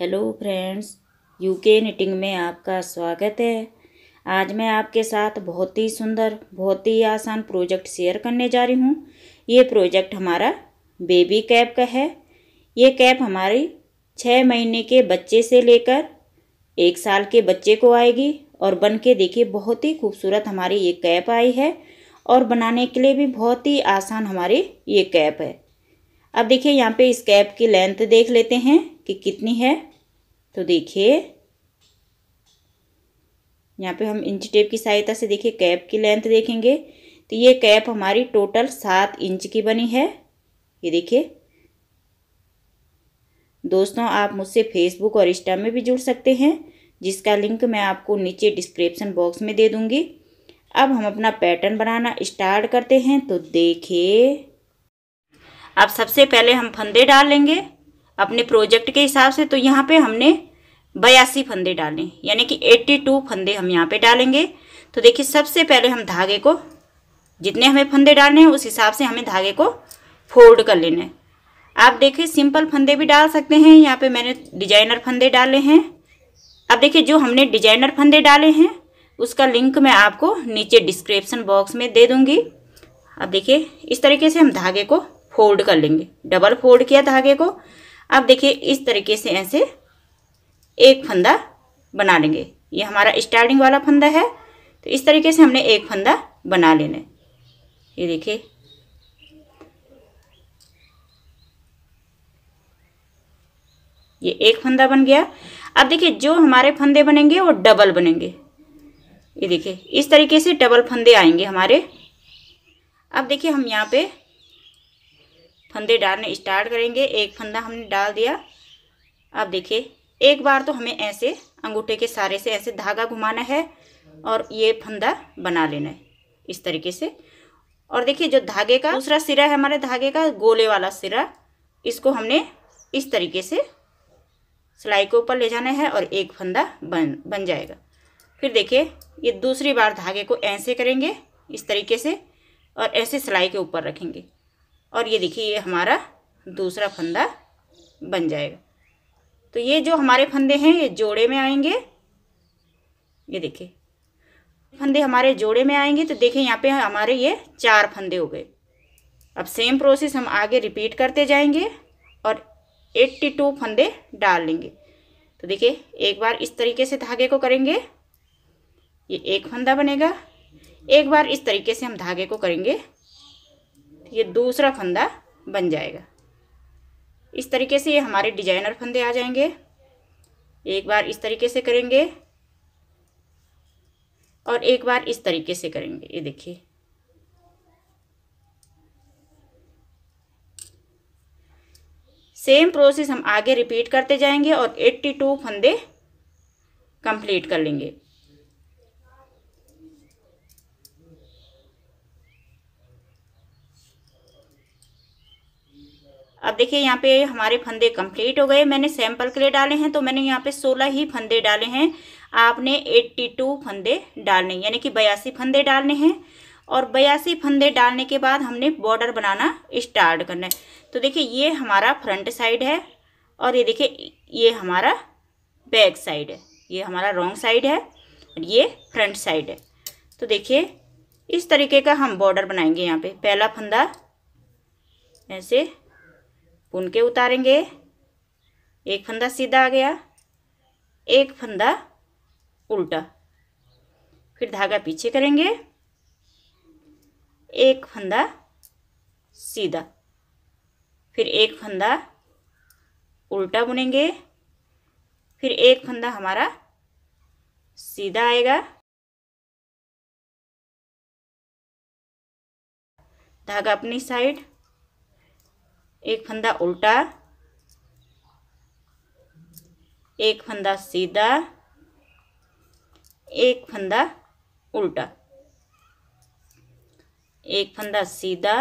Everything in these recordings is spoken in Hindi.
हेलो फ्रेंड्स यूके निटिंग में आपका स्वागत है आज मैं आपके साथ बहुत ही सुंदर बहुत ही आसान प्रोजेक्ट शेयर करने जा रही हूँ ये प्रोजेक्ट हमारा बेबी कैप का है ये कैप हमारी छः महीने के बच्चे से लेकर एक साल के बच्चे को आएगी और बन के देखिए बहुत ही खूबसूरत हमारी ये कैप आई है और बनाने के लिए भी बहुत ही आसान हमारी ये कैप है अब देखिए यहाँ पे इस कैप की लेंथ देख लेते हैं कि कितनी है तो देखिए यहाँ पे हम इंच टेप की सहायता से देखिए कैप की लेंथ देखेंगे तो ये कैप हमारी टोटल सात इंच की बनी है ये देखिए दोस्तों आप मुझसे फेसबुक और इंस्टा में भी जुड़ सकते हैं जिसका लिंक मैं आपको नीचे डिस्क्रिप्शन बॉक्स में दे दूँगी अब हम अपना पैटर्न बनाना स्टार्ट करते हैं तो देखिए अब सबसे पहले हम फंदे डाल लेंगे अपने प्रोजेक्ट के हिसाब से तो यहाँ पे हमने बयासी फंदे डालें यानी कि 82 फंदे हम यहाँ पे डालेंगे तो देखिए सबसे पहले हम धागे को जितने हमें फंदे डालने हैं उस हिसाब से हमें धागे को फोल्ड कर लेना है आप देखिए सिंपल फंदे भी डाल सकते हैं यहाँ पे मैंने डिजाइनर फंदे डाले हैं अब देखिए जो हमने डिजाइनर फंदे डाले हैं उसका लिंक मैं आपको नीचे डिस्क्रिप्सन बॉक्स में दे दूँगी अब देखिए इस तरीके से हम धागे को फोल्ड कर लेंगे डबल फोल्ड किया धागे को अब देखिए इस तरीके से ऐसे एक फंदा बना लेंगे ये हमारा स्टार्टिंग वाला फंदा है तो इस तरीके से हमने एक फंदा बना लेना है ये देखिए ये एक फंदा बन गया अब देखिए जो हमारे फंदे बनेंगे वो डबल बनेंगे ये देखिए इस तरीके से डबल फंदे आएंगे हमारे अब देखिए हम यहाँ पे फंदे डालने स्टार्ट करेंगे एक फंदा हमने डाल दिया अब देखिए एक बार तो हमें ऐसे अंगूठे के सारे से ऐसे धागा घुमाना है और ये फंदा बना लेना है इस तरीके से और देखिए जो धागे का दूसरा सिरा है हमारे धागे का गोले वाला सिरा इसको हमने इस तरीके से सिलाई के ऊपर ले जाना है और एक फंदा बन बन जाएगा फिर देखिए ये दूसरी बार धागे को ऐसे करेंगे इस तरीके से और ऐसे सिलाई के ऊपर रखेंगे और ये देखिए ये हमारा दूसरा फंदा बन जाएगा तो ये जो हमारे फंदे हैं ये जोड़े में आएंगे ये देखिए फंदे हमारे जोड़े में आएंगे तो देखिए यहाँ पे हमारे ये चार फंदे हो गए अब सेम प्रोसेस हम आगे रिपीट करते जाएंगे और एट्टी टू फंदे डाल लेंगे तो देखिए एक बार इस तरीके से धागे को करेंगे ये एक फंदा बनेगा एक बार इस तरीके से हम धागे को करेंगे ये दूसरा फंदा बन जाएगा इस तरीके से ये हमारे डिजाइनर फंदे आ जाएंगे एक बार इस तरीके से करेंगे और एक बार इस तरीके से करेंगे ये देखिए सेम प्रोसेस हम आगे रिपीट करते जाएंगे और 82 फंदे कंप्लीट कर लेंगे अब देखिए यहाँ पे हमारे फंदे कंप्लीट हो गए मैंने सैंपल के लिए डाले हैं तो मैंने यहाँ पे 16 ही फंदे डाले हैं आपने 82 फंदे डालने यानी कि बयासी फंदे डालने हैं और बयासी फंदे डालने के बाद हमने बॉर्डर बनाना स्टार्ट करना है तो देखिए ये हमारा फ्रंट साइड है और ये देखिए ये हमारा बैक साइड है ये हमारा रॉन्ग साइड है और ये फ्रंट साइड है तो देखिए इस तरीके का हम बॉर्डर बनाएंगे यहाँ पे पहला फंदा ऐसे बुन के उतारेंगे एक फंदा सीधा आ गया एक फंदा उल्टा फिर धागा पीछे करेंगे एक फंदा सीधा फिर एक फंदा उल्टा बुनेंगे फिर एक फंदा हमारा सीधा आएगा धागा अपनी साइड एक फंदा उल्टा एक फंदा सीधा एक फंदा उल्टा एक फंदा सीधा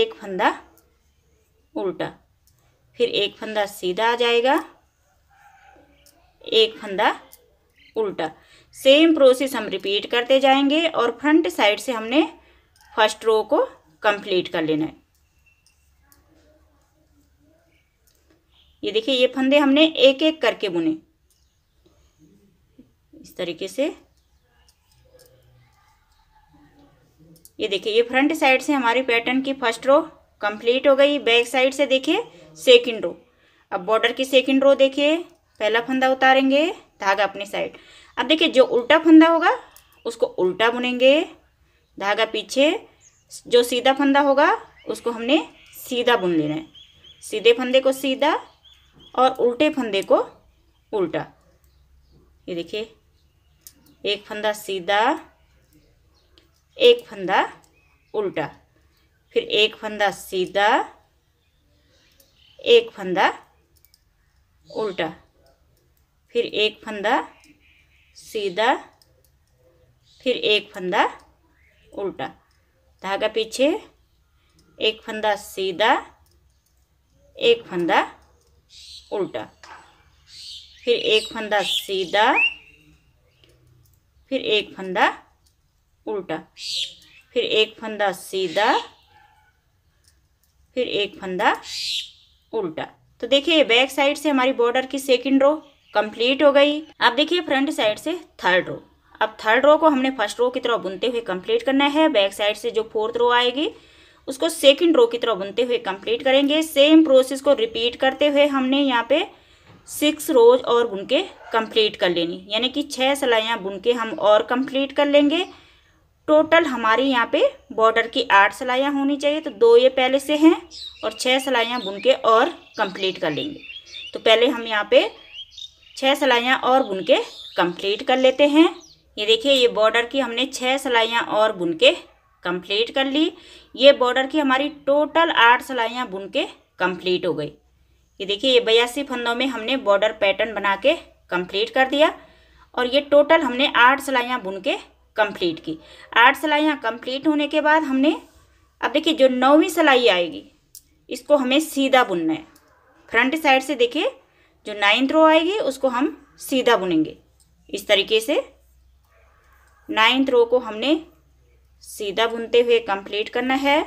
एक फंदा उल्टा फिर एक फंदा सीधा आ जाएगा एक फंदा उल्टा सेम प्रोसेस हम रिपीट करते जाएंगे और फ्रंट साइड से हमने फर्स्ट रो को कंप्लीट कर लेना है ये देखिए ये फंदे हमने एक एक करके बुने इस तरीके से ये देखिए ये फ्रंट साइड से हमारी पैटर्न की फर्स्ट रो कंप्लीट हो गई बैक साइड से देखिए सेकंड रो अब बॉर्डर की सेकंड रो देखिए पहला फंदा उतारेंगे धागा अपनी साइड अब देखिए जो उल्टा फंदा होगा उसको उल्टा बुनेंगे धागा पीछे जो सीधा फंदा होगा उसको हमने सीधा बुन लेना है सीधे फंदे को सीधा और उल्टे फंदे को उल्टा ये देखिए एक फंदा सीधा एक फंदा उल्टा फिर एक फंदा सीधा एक फंदा उल्टा फिर एक फंदा सीधा फिर एक फंदा उल्टा धागा पीछे एक फंदा सीधा एक फंदा उल्टा फिर एक फंदा सीधा फिर एक फंदा उल्टा फिर एक फंदा सीधा फिर एक फंदा उल्टा तो देखिए बैक साइड से हमारी बॉर्डर की सेकंड रो कंप्लीट हो गई अब देखिए फ्रंट साइड से थर्ड रो अब थर्ड रो को हमने फर्स्ट रो की तरह बुनते हुए कंप्लीट करना है बैक साइड से जो फोर्थ रो आएगी उसको सेकंड रो की तरह बुनते हुए कंप्लीट करेंगे सेम प्रोसेस को रिपीट करते हुए हमने यहाँ पे सिक्स रोज और बुन के कम्प्लीट कर लेनी यानी कि छः सलाइयाँ बुन के हम और कंप्लीट कर लेंगे टोटल हमारे यहाँ पे बॉर्डर की आठ सलाइयाँ होनी चाहिए तो दो ये पहले से हैं और छः सलाइयाँ बुन के और कंप्लीट कर लेंगे तो पहले हम यहाँ पे छः सिलाइयाँ और बुन के कंप्लीट कर लेते हैं ये देखिए ये बॉर्डर की हमने छः सलाइयाँ और बुन के कंप्लीट कर ली ये बॉर्डर की हमारी टोटल आठ सिलाइयाँ बुन के कम्प्लीट हो गई ये देखिए ये बयासी फंदों में हमने बॉर्डर पैटर्न बना के कम्प्लीट कर दिया और ये टोटल हमने आठ सिलाइयाँ बुन के कम्प्लीट की आठ सिलाइयाँ कम्प्लीट होने के बाद हमने अब देखिए जो नौवीं सिलाई आएगी इसको हमें सीधा बुनना है फ्रंट साइड से देखिए जो नाइन्थ रो आएगी उसको हम सीधा बुनेंगे इस तरीके से नाइन्थ रो को हमने सीधा बुनते हुए कंप्लीट करना है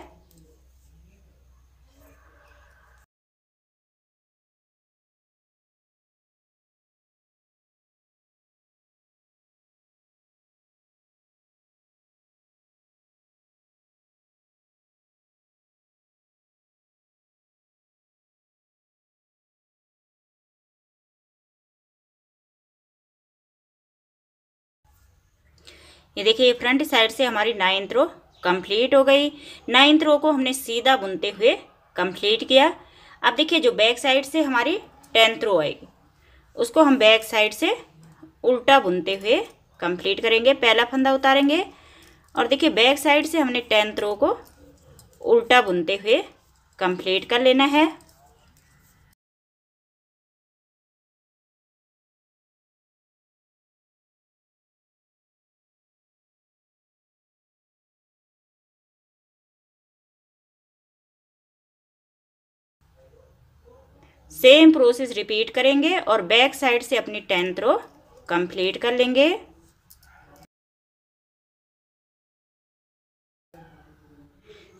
ये देखिए फ्रंट साइड से हमारी नाइन्थ रो कंप्लीट हो गई नाइन्थ रो को हमने सीधा बुनते हुए कंप्लीट किया अब देखिए जो बैक साइड से हमारी टेंथ रो आएगी उसको हम बैक साइड से उल्टा बुनते हुए कंप्लीट करेंगे पहला फंदा उतारेंगे और देखिए बैक साइड से हमने टेंथ रो को उल्टा बुनते हुए कंप्लीट कर लेना है सेम प्रोसेस रिपीट करेंगे और बैक साइड से अपनी टेंथ रो कंप्लीट कर लेंगे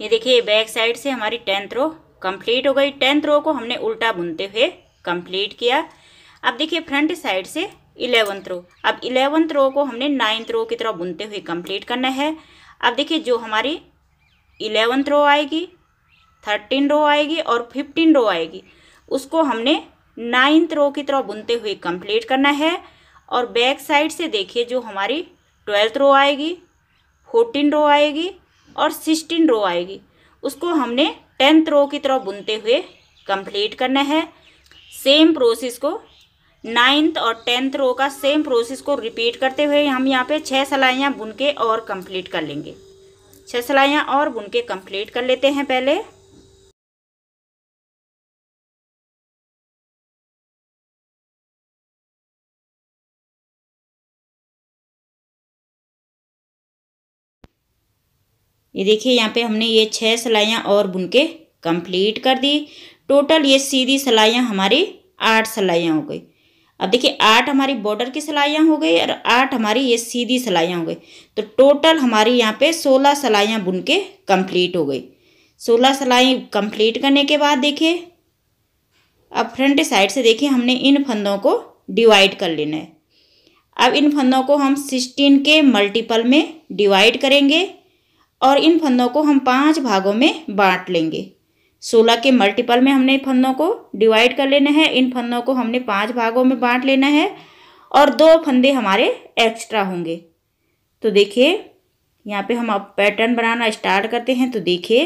ये देखिए बैक साइड से हमारी टेंथ रो कंप्लीट हो गई टेंथ रो को हमने उल्टा बुनते हुए कंप्लीट किया अब देखिए फ्रंट साइड से इलेवंथ रो अब इलेवंथ रो को हमने नाइन थ्रो की तरह बुनते हुए कंप्लीट करना है अब देखिए जो हमारी इलेवंथ रो आएगी थर्टीन रो आएगी और फिफ्टीन रो आएगी उसको हमने नाइन्थ रो की तरह बुनते हुए कंप्लीट करना है और बैक साइड से देखिए जो हमारी ट्वेल्थ रो आएगी फोर्टीन रो आएगी और सिक्सटीन रो आएगी उसको हमने टेंथ रो की तरह बुनते हुए कंप्लीट करना है सेम प्रोसेस को नाइन्थ और टेंथ रो का सेम प्रोसेस को रिपीट करते हुए हम यहाँ पे छः सलाइयाँ बुन के और कंप्लीट कर लेंगे छः सलाइयाँ और बुन के कंप्लीट कर लेते हैं पहले ये देखिए यहाँ पे हमने ये छः सिलाइयाँ और बुन के कम्प्लीट कर दी टोटल ये सीधी सिलाइयाँ हमारी आठ सिलाइयाँ हो गई अब देखिए आठ हमारी बॉर्डर की सिलाइयाँ हो गई और आठ हमारी ये सीधी सिलाइयाँ हो गई तो टोटल हमारी यहाँ पे सोलह सिलाइयाँ बुन के कम्प्लीट हो गई सोलह सिलाई कम्प्लीट करने के बाद देखिए अब फ्रंट साइड से देखिए हमने इन फंदों को डिवाइड कर लेना है अब इन फंदों को हम सिक्सटीन के मल्टीपल में डिवाइड करेंगे और इन फंदों को हम पांच भागों में बांट लेंगे सोलह के मल्टीपल में हमने फंदों को डिवाइड कर लेना है इन फंदों को हमने पांच भागों में बांट लेना है और दो फंदे हमारे एक्स्ट्रा होंगे तो देखिए यहाँ पे हम अब पैटर्न बनाना स्टार्ट करते हैं तो देखिए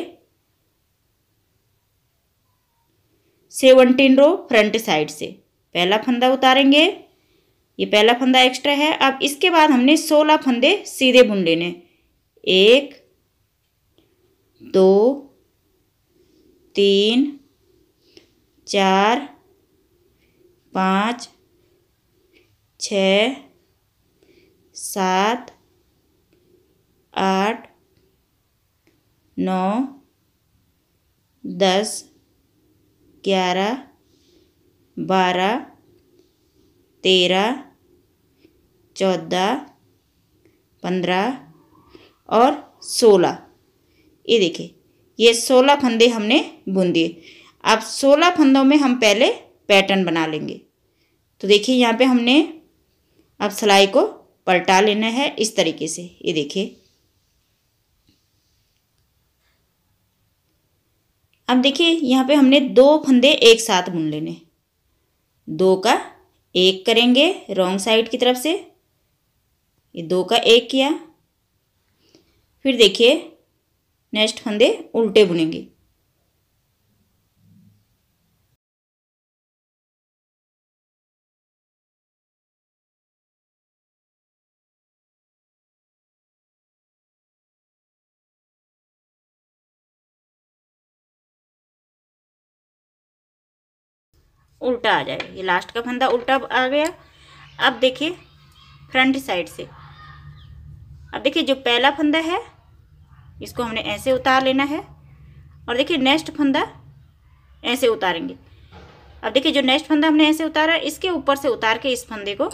सेवनटीन रो फ्रंट साइड से पहला फंदा उतारेंगे ये पहला फंदा एक्स्ट्रा है अब इसके बाद हमने सोलह फंदे सीधे बुन लेने एक दो तीन चार पाँच छ सात आठ नौ दस ग्यारह बारह तेरह चौदह पंद्रह और सोलह ये देखिए ये सोलह फंदे हमने बुन दिए अब सोलह फंदों में हम पहले पैटर्न बना लेंगे तो देखिए यहाँ पे हमने अब सिलाई को पलटा लेना है इस तरीके से ये देखिए अब देखिए यहाँ पे हमने दो फंदे एक साथ बुन लेने दो का एक करेंगे रॉन्ग साइड की तरफ से ये दो का एक किया फिर देखिए नेक्स्ट फंदे उल्टे बुनेंगे उल्टा आ जाएगा ये लास्ट का फंदा उल्टा आ गया अब देखिए फ्रंट साइड से अब देखिए जो पहला फंदा है इसको हमने ऐसे उतार लेना है और देखिए नेक्स्ट फंदा ऐसे उतारेंगे अब देखिए जो नेक्स्ट फंदा हमने ऐसे उतारा इसके ऊपर से उतार के इस फंदे को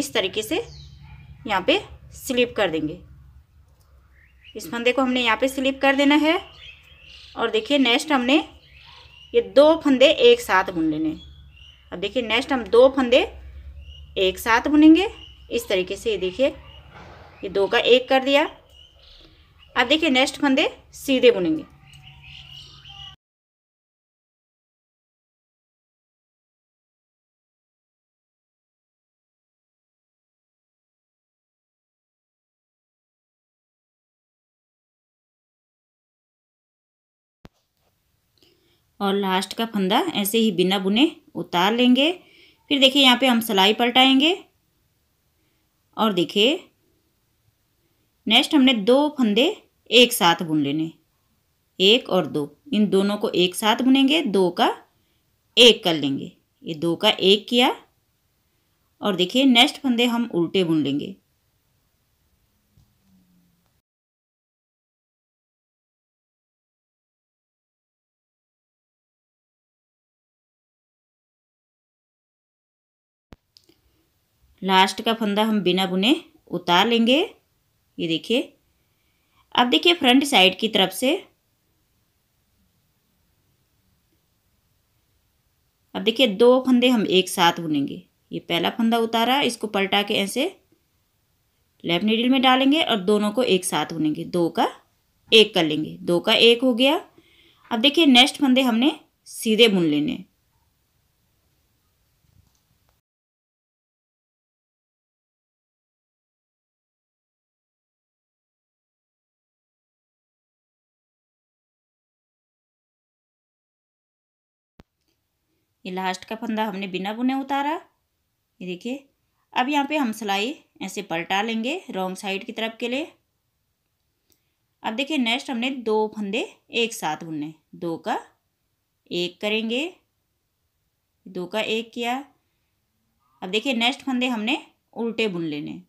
इस तरीके से यहाँ पे स्लिप कर देंगे इस फंदे को हमने यहाँ पे स्लिप कर देना है और देखिए नेक्स्ट हमने ये दो फंदे एक साथ बुन लेने अब देखिए नेक्स्ट हम दो फंदे एक साथ बुनेंगे इस तरीके से ये देखिए ये दो का एक कर दिया अब देखिए नेक्स्ट फंदे सीधे बुनेंगे और लास्ट का फंदा ऐसे ही बिना बुने उतार लेंगे फिर देखिए यहाँ पे हम सलाई पलटाएंगे और देखिए नेक्स्ट हमने दो फंदे एक साथ बुन लेने एक और दो इन दोनों को एक साथ बुनेंगे दो का एक कर लेंगे ये दो का एक किया और देखिए नेक्स्ट फंदे हम उल्टे बुन लेंगे लास्ट का फंदा हम बिना बुने उतार लेंगे ये देखिए अब देखिए फ्रंट साइड की तरफ से अब देखिए दो फंदे हम एक साथ बुनेंगे ये पहला फंदा उतारा इसको पलटा के ऐसे लेफ्ट नीडल में डालेंगे और दोनों को एक साथ बुनेंगे दो का एक कर लेंगे दो का एक हो गया अब देखिए नेक्स्ट फंदे हमने सीधे बुन लेने ये लास्ट का फंदा हमने बिना बुने उतारा ये देखिए अब यहाँ पे हम सिलाई ऐसे पलटा लेंगे रॉन्ग साइड की तरफ के लिए अब देखिए नेक्स्ट हमने दो फंदे एक साथ बुने दो का एक करेंगे दो का एक किया अब देखिए नेक्स्ट फंदे हमने उल्टे बुन लेने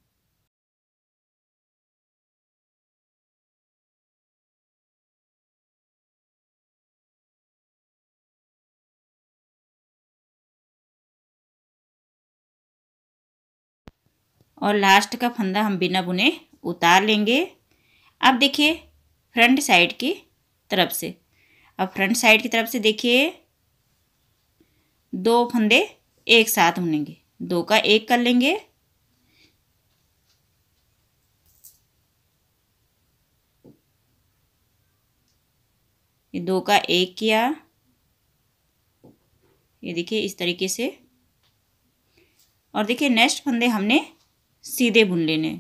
और लास्ट का फंदा हम बिना बुने उतार लेंगे अब देखिए फ्रंट साइड की तरफ से अब फ्रंट साइड की तरफ से देखिए दो फंदे एक साथ बुनेंगे दो का एक कर लेंगे ये दो का एक किया ये देखिए इस तरीके से और देखिए नेक्स्ट फंदे हमने सीधे बुन लेने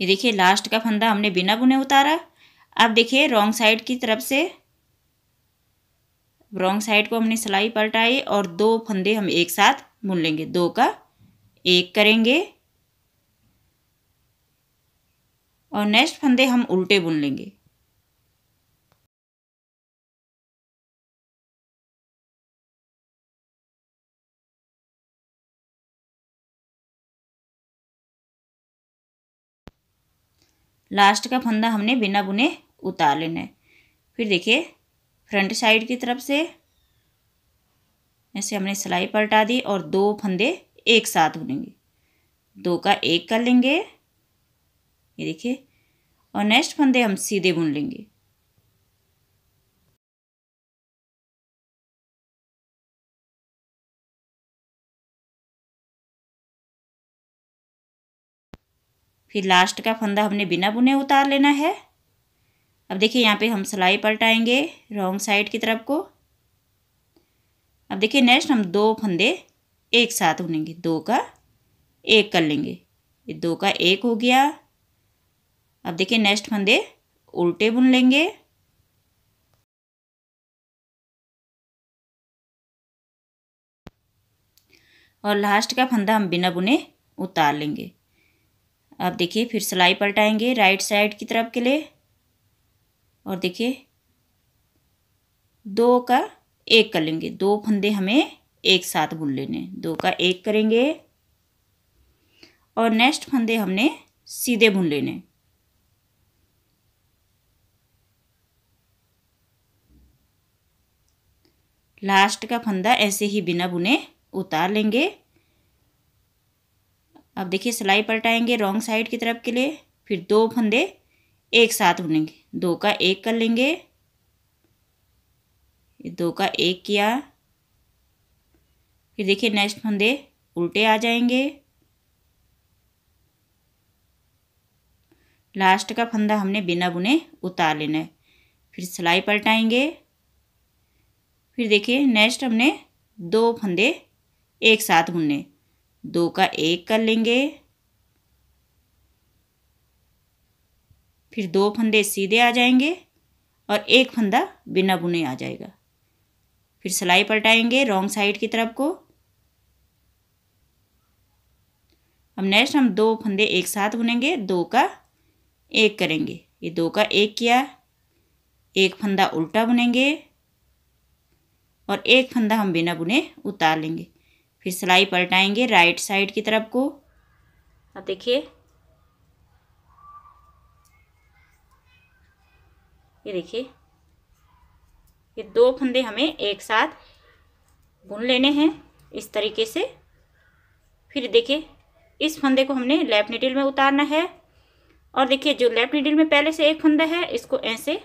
ये देखिए लास्ट का फंदा हमने बिना बुने उतारा अब देखिए रॉन्ग साइड की तरफ से रॉन्ग साइड को हमने सिलाई पलटाई और दो फंदे हम एक साथ बुन लेंगे दो का एक करेंगे और नेक्स्ट फंदे हम उल्टे बुन लेंगे लास्ट का फंदा हमने बिना बुने उतार लेना है फिर देखिए फ्रंट साइड की तरफ से ऐसे हमने सिलाई पलटा दी और दो फंदे एक साथ बुनेंगे दो का एक कर लेंगे ये देखिए और नेक्स्ट फंदे हम सीधे बुन लेंगे फिर लास्ट का फंदा हमने बिना बुने उतार लेना है अब देखिए यहाँ पे हम सिलाई पलटाएंगे रॉन्ग साइड की तरफ को अब देखिए नेक्स्ट हम दो फंदे एक साथ बुनेंगे दो का एक कर लेंगे ये दो का एक हो गया अब देखिए नेक्स्ट फंदे उल्टे बुन लेंगे और लास्ट का फंदा हम बिना बुने उतार लेंगे अब देखिए फिर सिलाई पलटाएंगे राइट साइड की तरफ के लिए और देखिए दो का एक कर लेंगे दो फंदे हमें एक साथ बुन लेने दो का एक करेंगे और नेक्स्ट फंदे हमने सीधे बुन लेने लास्ट का फंदा ऐसे ही बिना बुने उतार लेंगे अब देखिए सिलाई पलटाएंगे रॉन्ग साइड की तरफ के लिए फिर दो फंदे एक साथ बुनेंगे दो का एक कर लेंगे ये दो का एक किया फिर देखिए नेक्स्ट फंदे उल्टे आ जाएंगे लास्ट का फंदा हमने बिना बुने उतार लेना है फिर सिलाई पलटाएंगे फिर देखिए नेक्स्ट हमने दो फंदे एक साथ बुनने दो का एक कर लेंगे फिर दो फंदे सीधे आ जाएंगे और एक फंदा बिना बुने आ जाएगा फिर सिलाई पलटाएंगे रॉन्ग साइड की तरफ को अब नेक्स्ट हम दो फंदे एक साथ बुनेंगे दो का एक करेंगे ये दो का एक किया एक फंदा उल्टा बुनेंगे और एक फंदा हम बिना बुने उतार लेंगे फिर सिलाई पलटाएंगे राइट साइड की तरफ को अब देखिए ये देखिए ये दो फंदे हमें एक साथ बुन लेने हैं इस तरीके से फिर देखिए इस फंदे को हमने लेफ्ट निडिल में उतारना है और देखिए जो लेफ्ट निडिल में पहले से एक फंदा है इसको ऐसे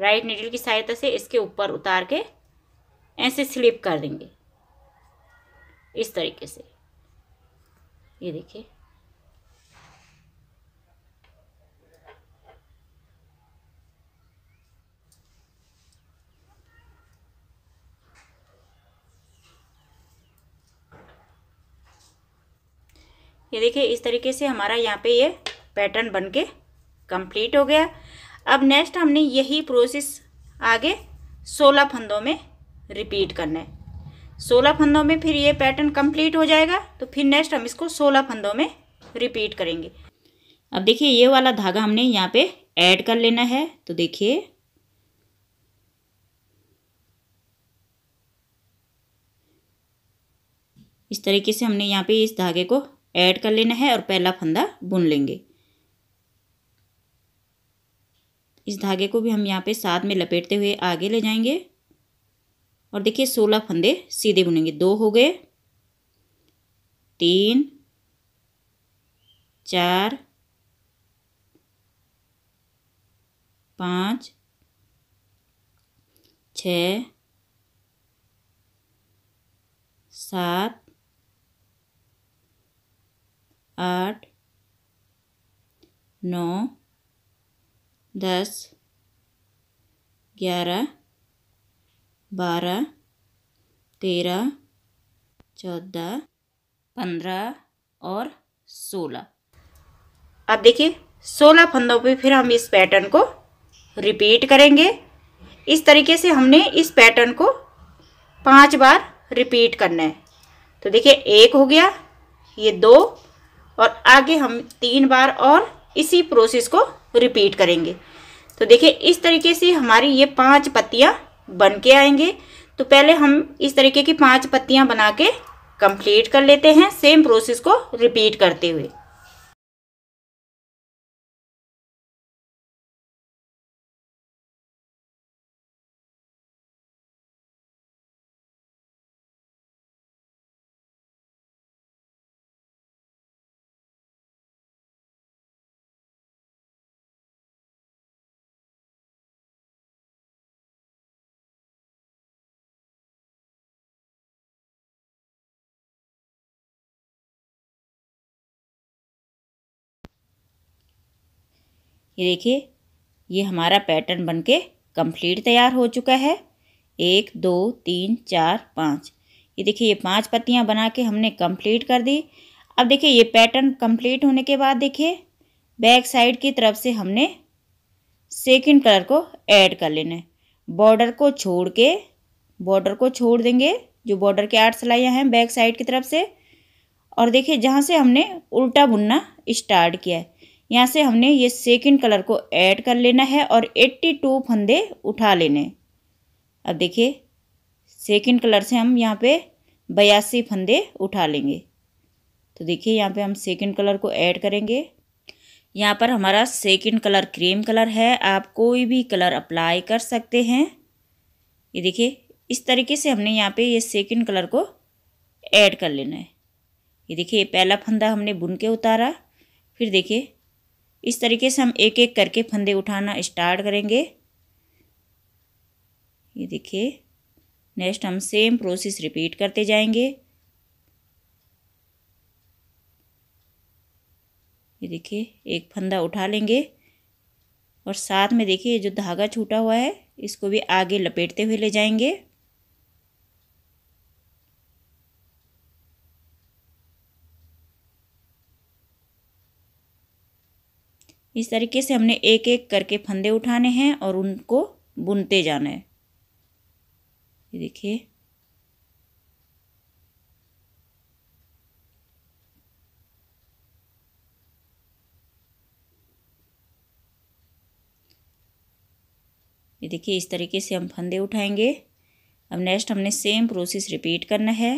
राइट निडिल की सहायता से इसके ऊपर उतार के ऐसे स्लिप कर देंगे इस तरीके से ये देखिए ये देखिए इस तरीके से हमारा यहाँ पे ये पैटर्न बन के कम्प्लीट हो गया अब नेक्स्ट हमने यही प्रोसेस आगे सोलह फंदों में रिपीट करना है सोलह फंदों में फिर ये पैटर्न कंप्लीट हो जाएगा तो फिर नेक्स्ट हम इसको सोलह फंदों में रिपीट करेंगे अब देखिए ये वाला धागा हमने यहाँ पे ऐड कर लेना है तो देखिए इस तरीके से हमने यहाँ पे इस धागे को ऐड कर लेना है और पहला फंदा बुन लेंगे इस धागे को भी हम यहाँ पे साथ में लपेटते हुए आगे ले जाएंगे और देखिए सोलह फंदे सीधे बुनेंगे दो हो गए तीन चार पाँच छ सात आठ नौ दस ग्यारह बारह तेरह चौदह पंद्रह और सोलह अब देखिए सोलह फंदों पे फिर हम इस पैटर्न को रिपीट करेंगे इस तरीके से हमने इस पैटर्न को पांच बार रिपीट करना है तो देखिए एक हो गया ये दो और आगे हम तीन बार और इसी प्रोसेस को रिपीट करेंगे तो देखिए इस तरीके से हमारी ये पांच पत्तियाँ बन के आएंगे तो पहले हम इस तरीके की पांच पत्तियाँ बना के कंप्लीट कर लेते हैं सेम प्रोसेस को रिपीट करते हुए ये देखिए ये हमारा पैटर्न बन के कम्प्लीट तैयार हो चुका है एक दो तीन चार पाँच ये देखिए ये पांच पत्तियां बना के हमने कंप्लीट कर दी अब देखिए ये पैटर्न कंप्लीट होने के बाद देखिए बैक साइड की तरफ से हमने सेकंड कलर को ऐड कर लेना है बॉर्डर को छोड़ के बॉर्डर को छोड़ देंगे जो बॉर्डर के आठ सिलाइयाँ हैं बैक साइड की तरफ से और देखिए जहाँ से हमने उल्टा बुनना स्टार्ट किया है यहाँ से हमने ये सेकेंड कलर को ऐड कर लेना है और 82 फंदे उठा लेने अब देखिए सेकेंड कलर से हम यहाँ पे बयासी फंदे उठा लेंगे तो देखिए यहाँ पे हम सेकेंड कलर को ऐड करेंगे यहाँ पर हमारा सेकेंड कलर क्रीम कलर है आप कोई भी कलर अप्लाई कर सकते हैं ये देखिए इस तरीके से हमने यहाँ पे ये सेकेंड कलर को ऐड कर लेना है ये देखिए पहला फंदा हमने बुन के उतारा फिर देखिए इस तरीके से हम एक एक करके फंदे उठाना स्टार्ट करेंगे ये देखिए नेक्स्ट हम सेम प्रोसेस रिपीट करते जाएंगे ये देखिए एक फंदा उठा लेंगे और साथ में देखिए जो धागा छूटा हुआ है इसको भी आगे लपेटते हुए ले जाएंगे इस तरीके से हमने एक एक करके फंदे उठाने हैं और उनको बुनते जाना है ये देखिए ये देखिए इस तरीके से हम फंदे उठाएंगे अब नेक्स्ट हमने सेम प्रोसेस रिपीट करना है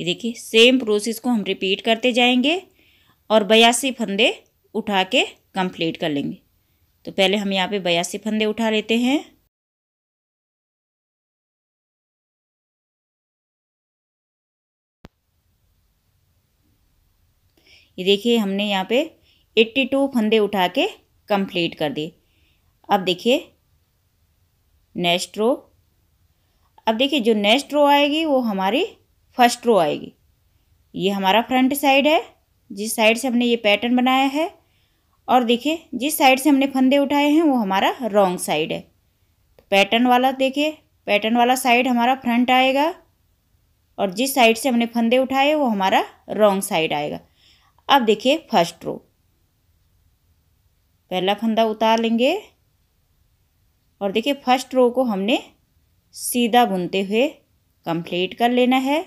ये देखिए सेम प्रोसेस को हम रिपीट करते जाएंगे और बयासी फंदे उठा के कंप्लीट कर लेंगे तो पहले हम यहाँ पे बयासी फंदे उठा लेते हैं ये देखिए हमने यहाँ पे 82 फंदे उठा के कंप्लीट कर दिए अब देखिए नेक्स्ट रो अब देखिए जो नेक्स्ट रो आएगी वो हमारी फर्स्ट रो आएगी ये हमारा फ्रंट साइड है जिस साइड से हमने ये पैटर्न बनाया है और देखिए जिस साइड से हमने फंदे उठाए हैं वो हमारा रॉन्ग साइड है तो पैटर्न वाला देखिए पैटर्न वाला साइड हमारा फ्रंट आएगा और जिस साइड से हमने फंदे उठाए वो हमारा रॉन्ग साइड आएगा अब देखिए फर्स्ट रो पहला फंदा उतार लेंगे और देखिए फर्स्ट रो को हमने सीधा बुनते हुए कंप्लीट कर लेना है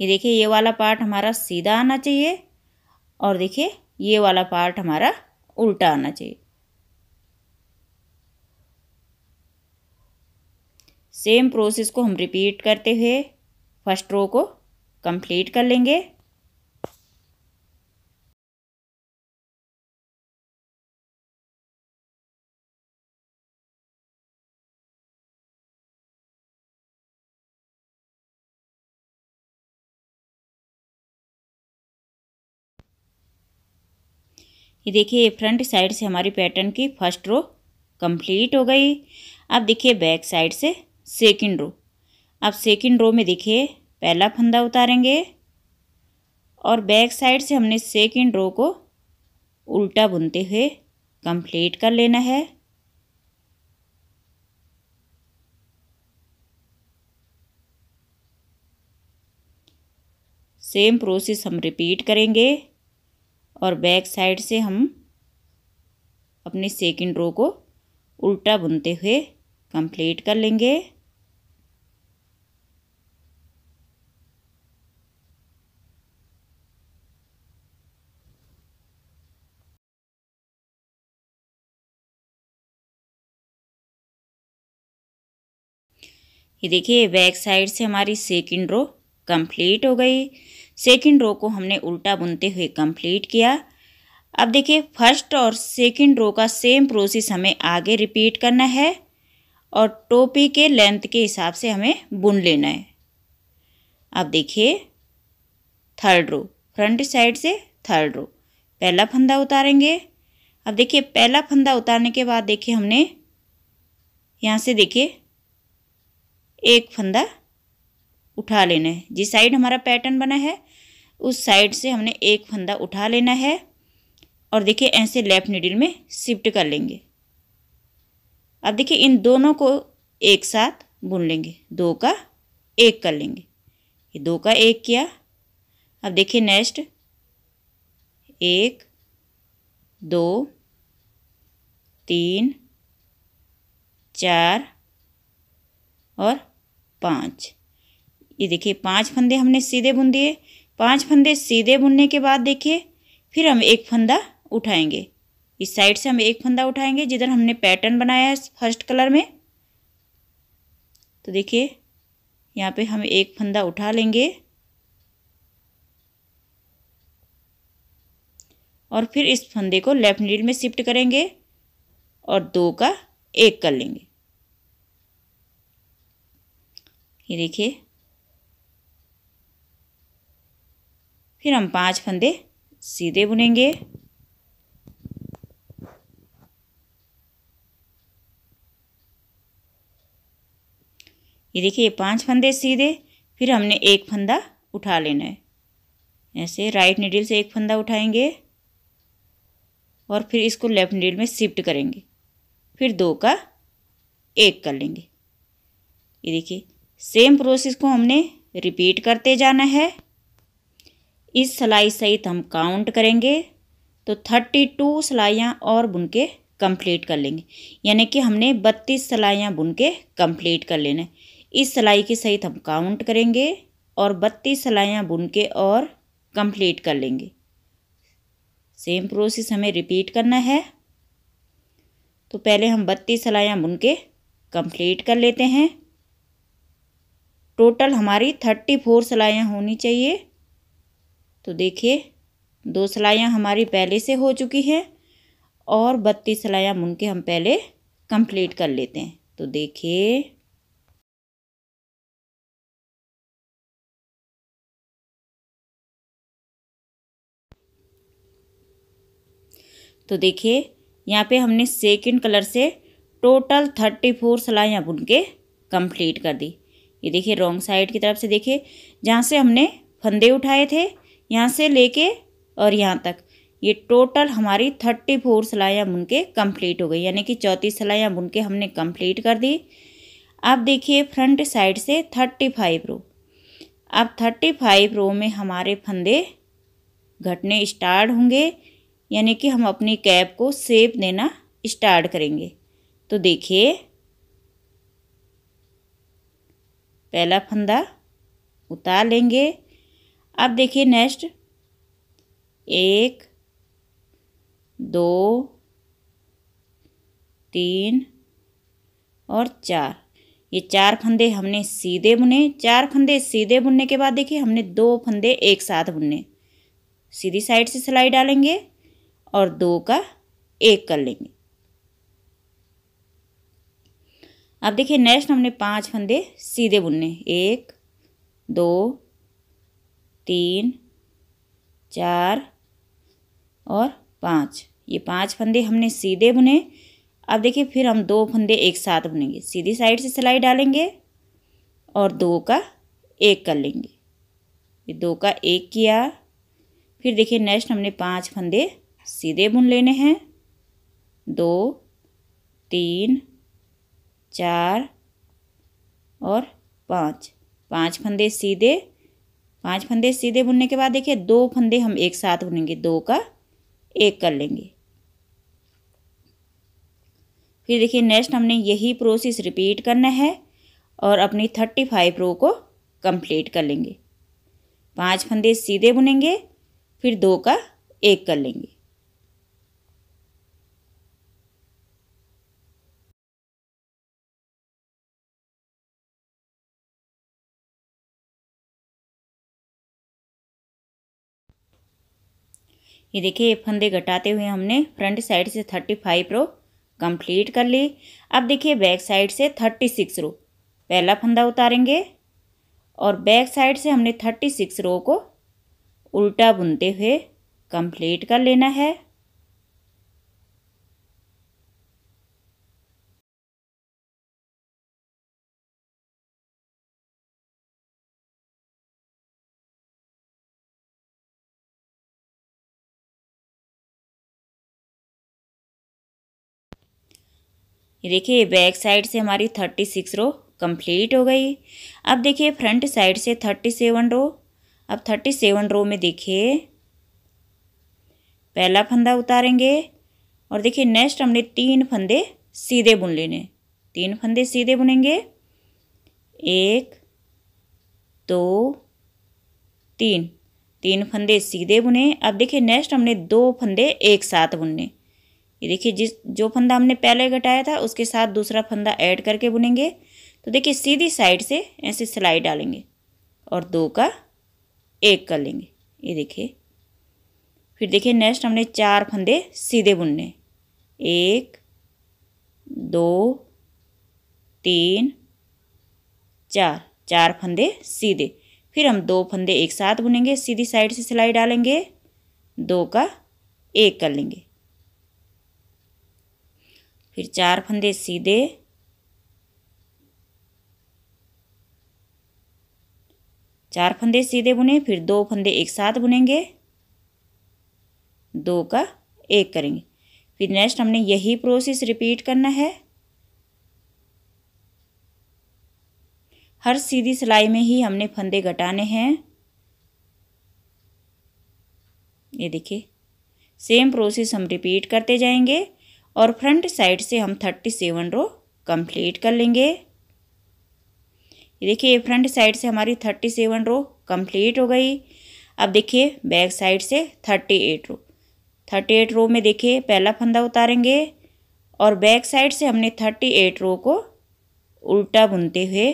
ये देखिए ये वाला पार्ट हमारा सीधा आना चाहिए और देखिए ये वाला पार्ट हमारा उल्टा आना चाहिए सेम प्रोसेस को हम रिपीट करते हुए फर्स्ट रो को कंप्लीट कर लेंगे ये देखिए फ्रंट साइड से हमारी पैटर्न की फर्स्ट रो कंप्लीट हो गई अब देखिए बैक साइड से सेकंड रो अब सेकंड रो में देखिए पहला फंदा उतारेंगे और बैक साइड से हमने सेकंड रो को उल्टा बुनते हुए कंप्लीट कर लेना है सेम प्रोसेस हम रिपीट करेंगे और बैक साइड से हम अपने सेकंड रो को उल्टा बुनते हुए कंप्लीट कर लेंगे ये देखिए बैक साइड से हमारी सेकंड रो कंप्लीट हो गई सेकंड रो को हमने उल्टा बुनते हुए कंप्लीट किया अब देखिए फर्स्ट और सेकंड रो का सेम प्रोसेस हमें आगे रिपीट करना है और टोपी के लेंथ के हिसाब से हमें बुन लेना है अब देखिए थर्ड रो फ्रंट साइड से थर्ड रो पहला फंदा उतारेंगे अब देखिए पहला फंदा उतारने के बाद देखिए हमने यहाँ से देखिए एक फंदा उठा लेना है जिस साइड हमारा पैटर्न बना है उस साइड से हमने एक फंदा उठा लेना है और देखिए ऐसे लेफ्ट निडिल में शिफ्ट कर लेंगे अब देखिए इन दोनों को एक साथ बुन लेंगे दो का एक कर लेंगे ये दो का एक किया अब देखिए नेक्स्ट एक दो तीन चार और पाँच ये देखिए पांच फंदे हमने सीधे बुन दिए पांच फंदे सीधे बुनने के बाद देखिए फिर हम एक फंदा उठाएंगे इस साइड से हम एक फंदा उठाएंगे जिधर हमने पैटर्न बनाया है फर्स्ट कलर में तो देखिए यहाँ पे हम एक फंदा उठा लेंगे और फिर इस फंदे को लेफ्ट नीडल में शिफ्ट करेंगे और दो का एक कर लेंगे ये देखिए फिर हम पांच फंदे सीधे बुनेंगे ये देखिए पांच फंदे सीधे फिर हमने एक फंदा उठा लेना है ऐसे राइट निडल से एक फंदा उठाएंगे और फिर इसको लेफ्ट निडल में शिफ्ट करेंगे फिर दो का एक कर लेंगे ये देखिए सेम प्रोसेस को हमने रिपीट करते जाना है इस सिलाई सहित हम काउंट करेंगे तो थर्टी टू सिलाइयाँ और बुन के कम्प्लीट कर लेंगे यानी कि हमने बत्तीस सिलाइयाँ बुन के कम्प्लीट कर लेना इस सिलाई के सहित हम काउंट करेंगे और बत्तीस सिलाइयाँ बुन के और कम्प्लीट कर लेंगे सेम प्रोसेस हमें रिपीट करना है तो पहले हम बत्तीस सिलाइयाँ बुन के कम्प्लीट कर लेते हैं टोटल हमारी थर्टी फोर सिलाइयाँ होनी चाहिए तो देखिए दो सिलाइयाँ हमारी पहले से हो चुकी हैं और बत्तीस सिलाइयाँ बुन के हम पहले कंप्लीट कर लेते हैं तो देखिए तो देखिए यहाँ पे हमने सेकंड कलर से टोटल थर्टी फोर सिलाइयाँ बुन के कंप्लीट कर दी ये देखिए रॉन्ग साइड की तरफ से देखिए जहाँ से हमने फंदे उठाए थे यहाँ से लेके और यहाँ तक ये टोटल हमारी थर्टी फोर सिलाइयाँ बुन के कम्प्लीट हो गई यानी कि चौंतीस सिलाइयाँ बुन के हमने कम्प्लीट कर दी अब देखिए फ्रंट साइड से थर्टी फाइव रो अब थर्टी फाइव रो में हमारे फंदे घटने स्टार्ट होंगे यानी कि हम अपनी कैप को सेप देना स्टार्ट करेंगे तो देखिए पहला फंदा उतार लेंगे अब देखिए नेक्स्ट एक दो तीन और चार ये चार फंदे हमने सीधे बुने चार फंदे सीधे बुनने के बाद देखिए हमने दो फंदे एक साथ बुने सीधी साइड से सिलाई डालेंगे और दो का एक कर लेंगे अब देखिए नेक्स्ट हमने पांच फंदे सीधे बुनने एक दो तीन चार और पाँच ये पांच फंदे हमने सीधे बुने अब देखिए फिर हम दो फंदे एक साथ बुनेंगे सीधी साइड से सिलाई डालेंगे और दो का एक कर लेंगे ये दो का एक किया फिर देखिए नेक्स्ट हमने पांच फंदे सीधे बुन लेने हैं दो तीन चार और पाँच पाँच फंदे सीधे पांच फंदे सीधे बुनने के बाद देखिए दो फंदे हम एक साथ बुनेंगे दो का एक कर लेंगे फिर देखिए नेक्स्ट हमने यही प्रोसेस रिपीट करना है और अपनी थर्टी फाइव रो को कंप्लीट कर लेंगे पांच फंदे सीधे बुनेंगे फिर दो का एक कर लेंगे ये देखिए ये फंदे घटाते हुए हमने फ्रंट साइड से थर्टी फाइव रो कंप्लीट कर ली अब देखिए बैक साइड से थर्टी सिक्स रो पहला फंदा उतारेंगे और बैक साइड से हमने थर्टी सिक्स रो को उल्टा बुनते हुए कंप्लीट कर लेना है ये देखिए बैक साइड से हमारी थर्टी सिक्स रो कंप्लीट हो गई अब देखिए फ्रंट साइड से थर्टी सेवन रो अब थर्टी सेवन रो में देखिए पहला फंदा उतारेंगे और देखिए नेक्स्ट हमने तीन फंदे सीधे बुन लेने तीन फंदे सीधे बुनेंगे एक दो तीन तीन फंदे सीधे बुने अब देखिए नेक्स्ट हमने दो फंदे एक साथ बुनने ये देखिए जिस जो फंदा हमने पहले घटाया था उसके साथ दूसरा फंदा ऐड करके बुनेंगे तो देखिए सीधी साइड से ऐसे सिलाई डालेंगे और दो का एक कर लेंगे ये देखिए फिर देखिए नेक्स्ट हमने चार फंदे सीधे बुनने एक दो तीन चार चार फंदे सीधे फिर हम दो फंदे एक साथ बुनेंगे सीधी साइड से सिलाई डालेंगे दो का एक कर लेंगे फिर चार फंदे सीधे चार फंदे सीधे बुने फिर दो फंदे एक साथ बुनेंगे दो का एक करेंगे फिर नेक्स्ट हमने यही प्रोसेस रिपीट करना है हर सीधी सिलाई में ही हमने फंदे घटाने हैं ये देखिए सेम प्रोसेस हम रिपीट करते जाएंगे और फ्रंट साइड से हम थर्टी सेवन रो कंप्लीट कर लेंगे देखिए फ्रंट साइड से हमारी थर्टी सेवन रो कंप्लीट हो गई अब देखिए बैक साइड से thirty eight row thirty eight row में देखिए पहला फंदा उतारेंगे और बैक साइड से हमने थर्टी एट रो को उल्टा बुनते हुए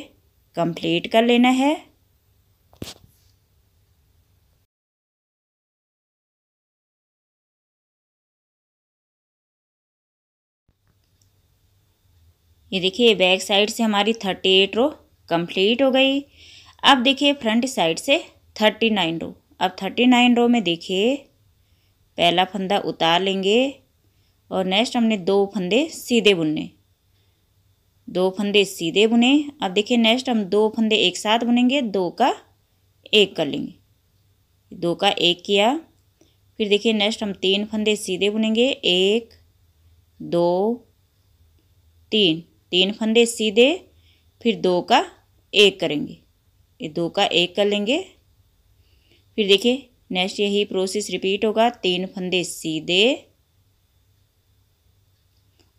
कंप्लीट कर लेना है ये देखिए बैक साइड से हमारी थर्टी एट रो कंप्लीट हो गई अब देखिए फ्रंट साइड से थर्टी नाइन रो अब थर्टी नाइन रो में देखिए पहला फंदा उतार लेंगे और नेक्स्ट हमने दो फंदे सीधे बुनने दो फंदे सीधे बुने अब देखिए नेक्स्ट हम दो फंदे एक साथ बुनेंगे दो का एक कर लेंगे दो का एक किया फिर देखिए नेक्स्ट हम तीन फंदे सीधे बुनेंगे एक दो तीन तीन फंदे सीधे फिर दो का एक करेंगे ये दो का एक कर लेंगे फिर देखिए नेक्स्ट यही प्रोसेस रिपीट होगा तीन फंदे सीधे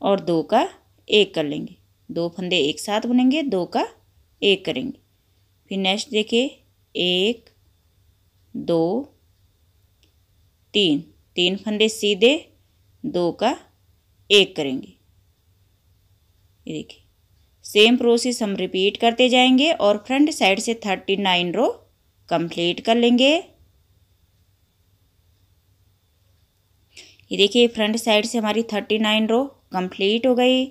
और दो का एक कर लेंगे दो फंदे एक साथ बुनेंगे दो का एक करेंगे फिर नेक्स्ट देखिए एक दो तीन तीन फंदे सीधे दो का एक करेंगे ये देखिए सेम प्रोसेस हम रिपीट करते जाएंगे और फ्रंट साइड से थर्टी नाइन रो कंप्लीट कर लेंगे ये देखिए फ्रंट साइड से हमारी थर्टी नाइन रो कंप्लीट हो गई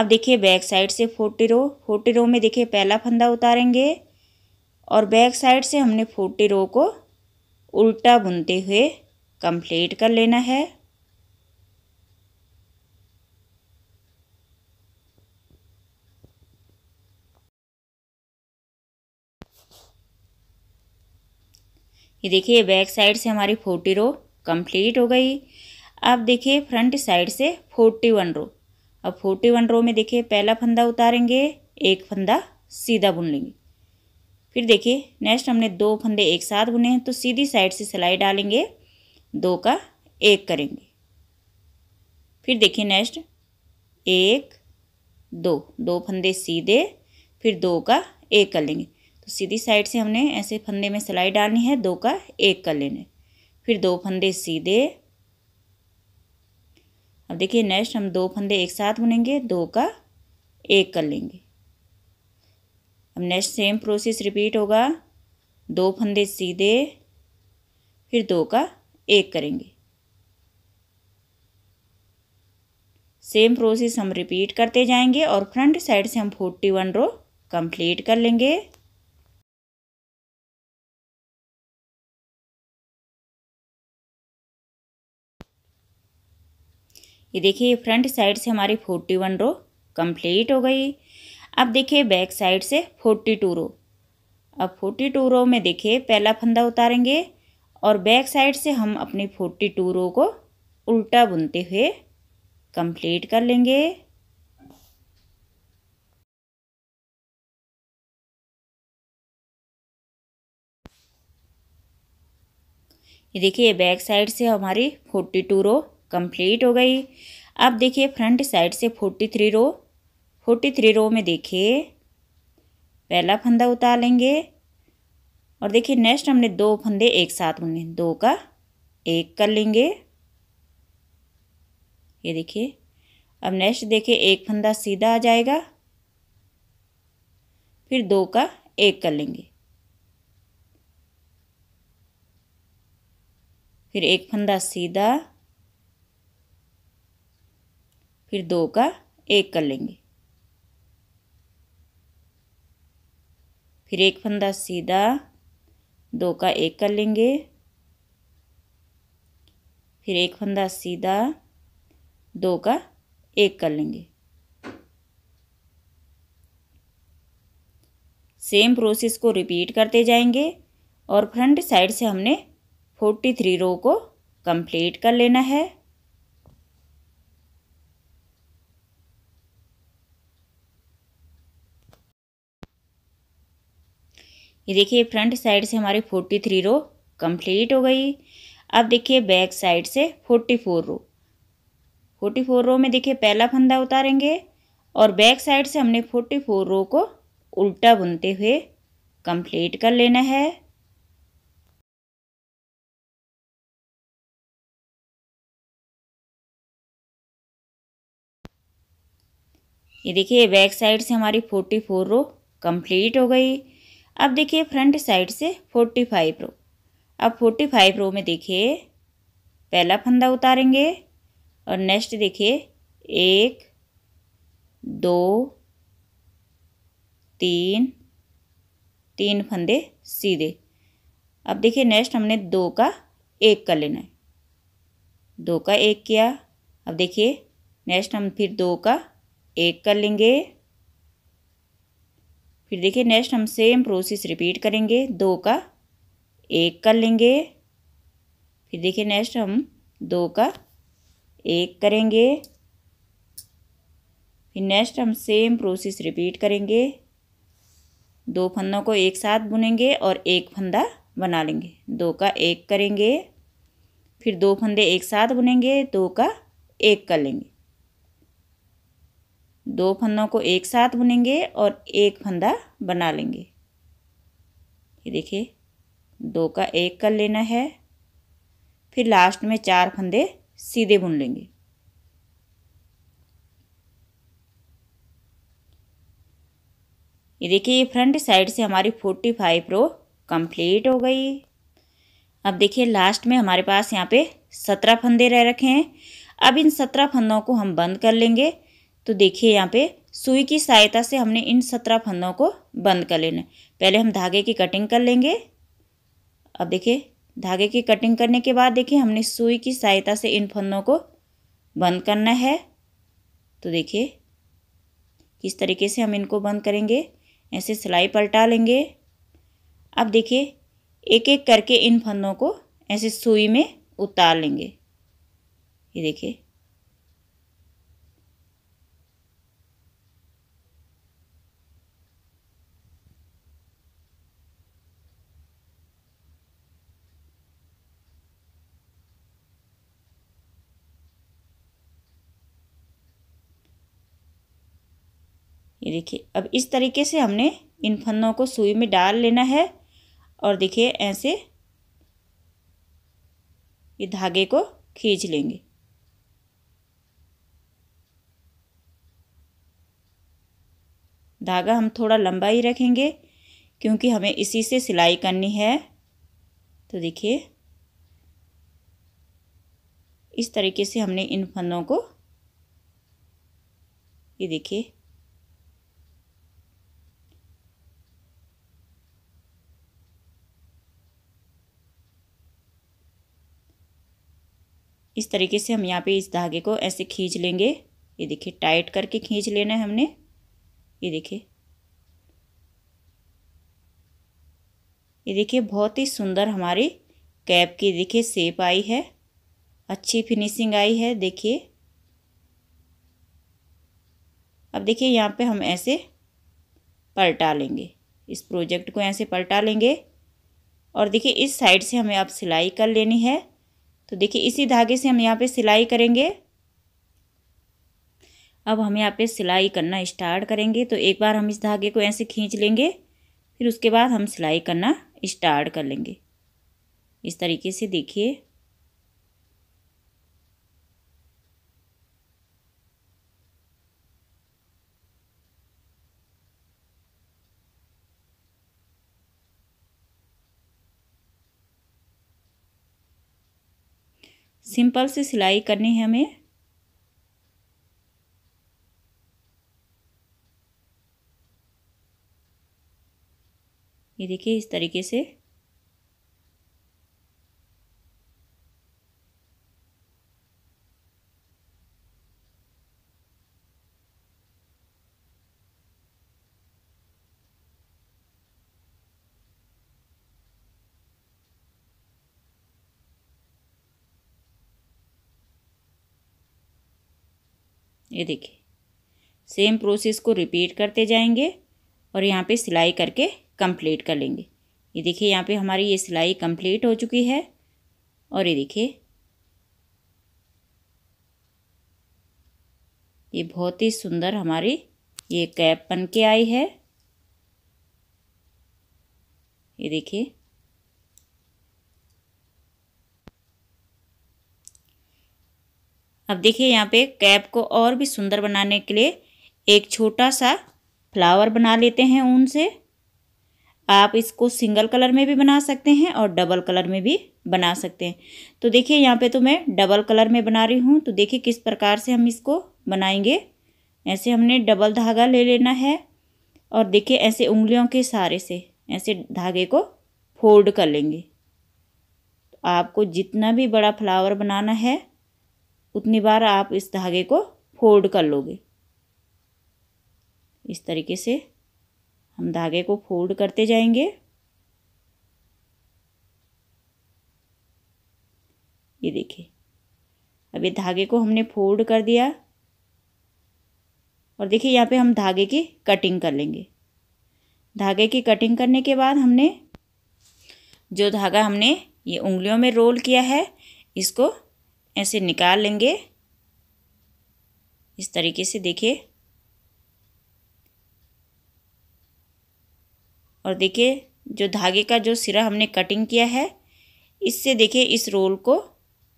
अब देखिए बैक साइड से फोर्टी रो फोर्टी रो में देखिए पहला फंदा उतारेंगे और बैक साइड से हमने फोर्टी रो को उल्टा बुनते हुए कंप्लीट कर लेना है ये देखिए बैक साइड से हमारी फोर्टी रो कंप्लीट हो गई अब देखिए फ्रंट साइड से फोर्टी वन रो अब फोर्टी वन रो में देखिए पहला फंदा उतारेंगे एक फंदा सीधा बुन लेंगे फिर देखिए नेक्स्ट हमने दो फंदे एक साथ बुने हैं तो सीधी साइड से सिलाई डालेंगे दो का एक करेंगे फिर देखिए नेक्स्ट एक दो दो फंदे सीधे फिर दो का एक कर लेंगे तो सीधी साइड से हमने ऐसे फंदे में सिलाई डालनी है दो का एक कर लेने फिर दो फंदे सीधे अब देखिए नेक्स्ट हम दो फंदे एक साथ बुनेंगे दो का एक कर लेंगे अब नेक्स्ट सेम प्रोसेस रिपीट होगा दो फंदे सीधे फिर दो का एक करेंगे सेम प्रोसेस हम रिपीट करते जाएंगे और फ्रंट साइड से हम फोर्टी वन रो कंप्लीट कर लेंगे ये देखिए फ्रंट साइड से हमारी फोर्टी वन रो कंप्लीट हो गई अब देखिए बैक साइड से फोर्टी टू रो अब फोर्टी टू रो में देखिए पहला फंदा उतारेंगे और बैक साइड से हम अपनी फोर्टी टू रो को उल्टा बुनते हुए कंप्लीट कर लेंगे ये देखिए बैक साइड से हमारी फोर्टी टू रो कंप्लीट हो गई अब देखिए फ्रंट साइड से forty three row forty three row में देखिए पहला फंदा उतार लेंगे और देखिए नेक्स्ट हमने दो फंदे एक साथ बुने दो का एक कर लेंगे ये देखिए अब नेक्स्ट देखिए एक फंदा सीधा आ जाएगा फिर दो का एक कर लेंगे फिर एक फंदा सीधा फिर दो का एक कर लेंगे फिर एक फंदा सीधा दो का एक कर लेंगे फिर एक फंदा सीधा दो का एक कर लेंगे सेम प्रोसेस को रिपीट करते जाएंगे और फ्रंट साइड से हमने फोर्टी थ्री रो को कंप्लीट कर लेना है ये देखिए फ्रंट साइड से हमारी फोर्टी थ्री रो कंप्लीट हो गई अब देखिए बैक साइड से forty four row forty four row में देखिए पहला फंदा उतारेंगे और बैक साइड से हमने फोर्टी फोर रो को उल्टा बुनते हुए कंप्लीट कर लेना है ये देखिए बैक साइड से हमारी फोर्टी फोर रो कंप्लीट हो गई अब देखिए फ्रंट साइड से फोर्टी फाइव रो अब फोर्टी फाइव रो में देखिए पहला फंदा उतारेंगे और नेक्स्ट देखिए एक दो तीन तीन फंदे सीधे अब देखिए नेक्स्ट हमने दो का एक कर लेना है दो का एक किया अब देखिए नेक्स्ट हम फिर दो का एक कर लेंगे फिर देखिए नेक्स्ट हम सेम प्रोसेस रिपीट करेंगे दो का एक कर लेंगे फिर देखिए नेक्स्ट हम दो का एक करेंगे फिर नेक्स्ट हम सेम प्रोसेस रिपीट करेंगे दो फंदों को एक साथ बुनेंगे और एक फंदा बना लेंगे दो का एक करेंगे फिर दो फंदे एक साथ बुनेंगे दो का एक कर लेंगे दो फंदों को एक साथ बुनेंगे और एक फंदा बना लेंगे ये देखिए दो का एक कर लेना है फिर लास्ट में चार फंदे सीधे बुन लेंगे ये देखिए ये फ्रंट साइड से हमारी फोर्टी फाइव रो कंप्लीट हो गई अब देखिए लास्ट में हमारे पास यहाँ पे सत्रह फंदे रह रखे हैं अब इन सत्रह फंदों को हम बंद कर लेंगे तो देखिए यहाँ पे सुई की सहायता से हमने इन सत्रह फंदों को बंद कर लेना पहले हम धागे की कटिंग कर लेंगे अब देखिए धागे की कटिंग करने के बाद देखिए हमने सुई की सहायता से इन फंदों को बंद करना है तो देखिए किस तरीके से हम इनको बंद करेंगे ऐसे सिलाई पलटा लेंगे अब देखिए एक एक करके इन फंदों को ऐसे सुई में उतार लेंगे ये देखिए ये देखिए अब इस तरीके से हमने इन फंदों को सुई में डाल लेना है और देखिए ऐसे ये धागे को खींच लेंगे धागा हम थोड़ा लंबा ही रखेंगे क्योंकि हमें इसी से सिलाई करनी है तो देखिए इस तरीके से हमने इन फंदों को ये देखिए इस तरीके से हम यहाँ पे इस धागे को ऐसे खींच लेंगे ये देखिए टाइट करके खींच लेना है हमने ये देखिए ये देखिए बहुत ही सुंदर हमारी कैप की देखिए सेप आई है अच्छी फिनिशिंग आई है देखिए अब देखिए यहाँ पे हम ऐसे पलटा लेंगे इस प्रोजेक्ट को ऐसे पलटा लेंगे और देखिए इस साइड से हमें अब सिलाई कर लेनी है तो देखिए इसी धागे से हम यहाँ पे सिलाई करेंगे अब हम यहाँ पे सिलाई करना स्टार्ट करेंगे तो एक बार हम इस धागे को ऐसे खींच लेंगे फिर उसके बाद हम सिलाई करना स्टार्ट कर लेंगे इस तरीके से देखिए सिंपल से सिलाई करनी है हमें ये देखिए इस तरीके से ये देखिए सेम प्रोसेस को रिपीट करते जाएंगे और यहाँ पे सिलाई करके कंप्लीट कर लेंगे ये देखिए यहाँ पे हमारी ये सिलाई कंप्लीट हो चुकी है और ये देखिए ये बहुत ही सुंदर हमारी ये कैप बन के आई है ये देखिए अब देखिए यहाँ पे कैप को और भी सुंदर बनाने के लिए एक छोटा सा फ्लावर बना लेते हैं ऊन से आप इसको सिंगल कलर में भी बना सकते हैं और डबल कलर में भी बना सकते हैं तो देखिए यहाँ पे तो मैं डबल कलर में बना रही हूँ तो देखिए किस प्रकार से हम इसको बनाएंगे ऐसे हमने डबल धागा ले लेना है और देखिए ऐसे उंगलियों के सहारे से ऐसे धागे को फोल्ड कर लेंगे तो आपको जितना भी बड़ा फ्लावर बनाना है उतनी बार आप इस धागे को फोल्ड कर लोगे इस तरीके से हम धागे को फोल्ड करते जाएंगे ये देखिए अब ये धागे को हमने फोल्ड कर दिया और देखिए यहाँ पे हम धागे की कटिंग कर लेंगे धागे की कटिंग करने के बाद हमने जो धागा हमने ये उंगलियों में रोल किया है इसको ऐसे निकाल लेंगे इस तरीके से देखिए और देखिए जो धागे का जो सिरा हमने कटिंग किया है इससे देखिए इस रोल को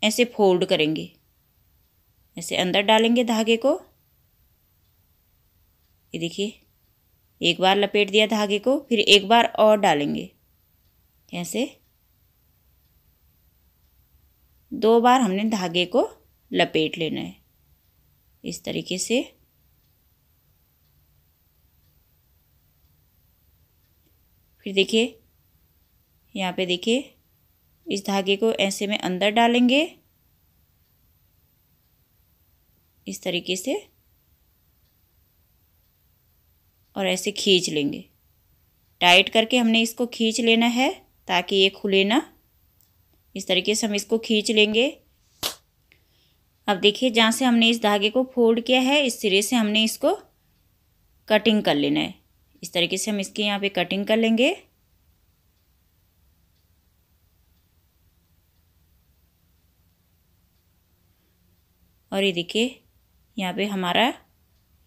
ऐसे फोल्ड करेंगे ऐसे अंदर डालेंगे धागे को ये देखिए एक बार लपेट दिया धागे को फिर एक बार और डालेंगे ऐसे दो बार हमने धागे को लपेट लेना है इस तरीके से फिर देखिए यहाँ पे देखिए इस धागे को ऐसे में अंदर डालेंगे इस तरीके से और ऐसे खींच लेंगे टाइट करके हमने इसको खींच लेना है ताकि ये खुले ना इस तरीके से हम इसको खींच लेंगे अब देखिए जहाँ से हमने इस धागे को फोल्ड किया है इस सिरे से हमने इसको कटिंग कर लेना है इस तरीके से हम इसके यहाँ पे कटिंग कर लेंगे और ये देखिए यहाँ पे हमारा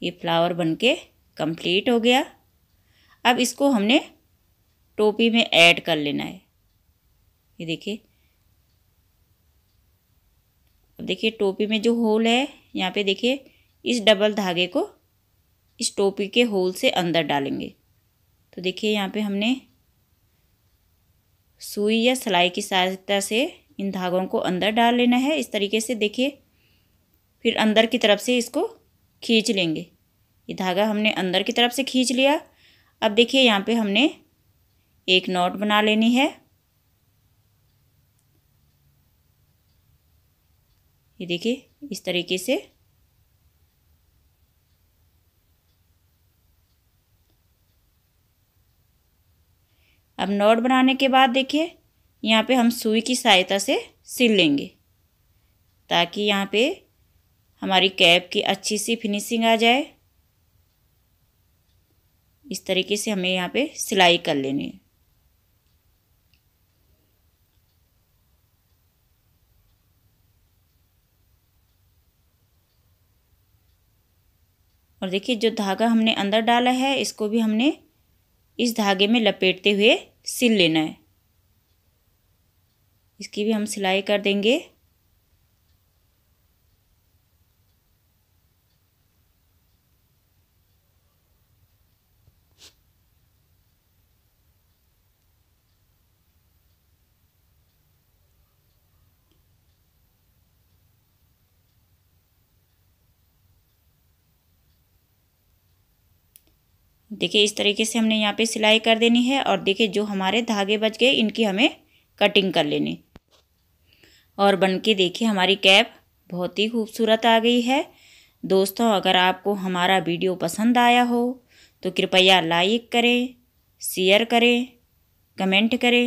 ये फ्लावर बनके कंप्लीट हो गया अब इसको हमने टोपी में ऐड कर लेना है ये देखिए देखिए टोपी में जो होल है यहाँ पे देखिए इस डबल धागे को इस टोपी के होल से अंदर डालेंगे तो देखिए यहाँ पे हमने सुई या सिलाई की सहायता से इन धागों को अंदर डाल लेना है इस तरीके से देखिए फिर अंदर की तरफ से इसको खींच लेंगे ये धागा हमने अंदर की तरफ से खींच लिया अब देखिए यहाँ पे हमने एक नॉट बना लेनी है ये देखिए इस तरीके से अब नोट बनाने के बाद देखिए यहाँ पे हम सुई की सहायता से सिल लेंगे ताकि यहाँ पे हमारी कैप की अच्छी सी फिनिशिंग आ जाए इस तरीके से हमें यहाँ पे सिलाई कर लेनी है और देखिए जो धागा हमने अंदर डाला है इसको भी हमने इस धागे में लपेटते हुए सिल लेना है इसकी भी हम सिलाई कर देंगे देखिए इस तरीके से हमने यहाँ पे सिलाई कर देनी है और देखिए जो हमारे धागे बच गए इनकी हमें कटिंग कर लेनी और बन के देखिए हमारी कैप बहुत ही खूबसूरत आ गई है दोस्तों अगर आपको हमारा वीडियो पसंद आया हो तो कृपया लाइक करें शेयर करें कमेंट करें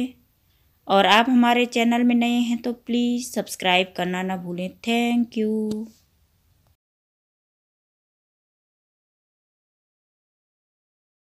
और आप हमारे चैनल में नए हैं तो प्लीज़ सब्सक्राइब करना ना भूलें थैंक यू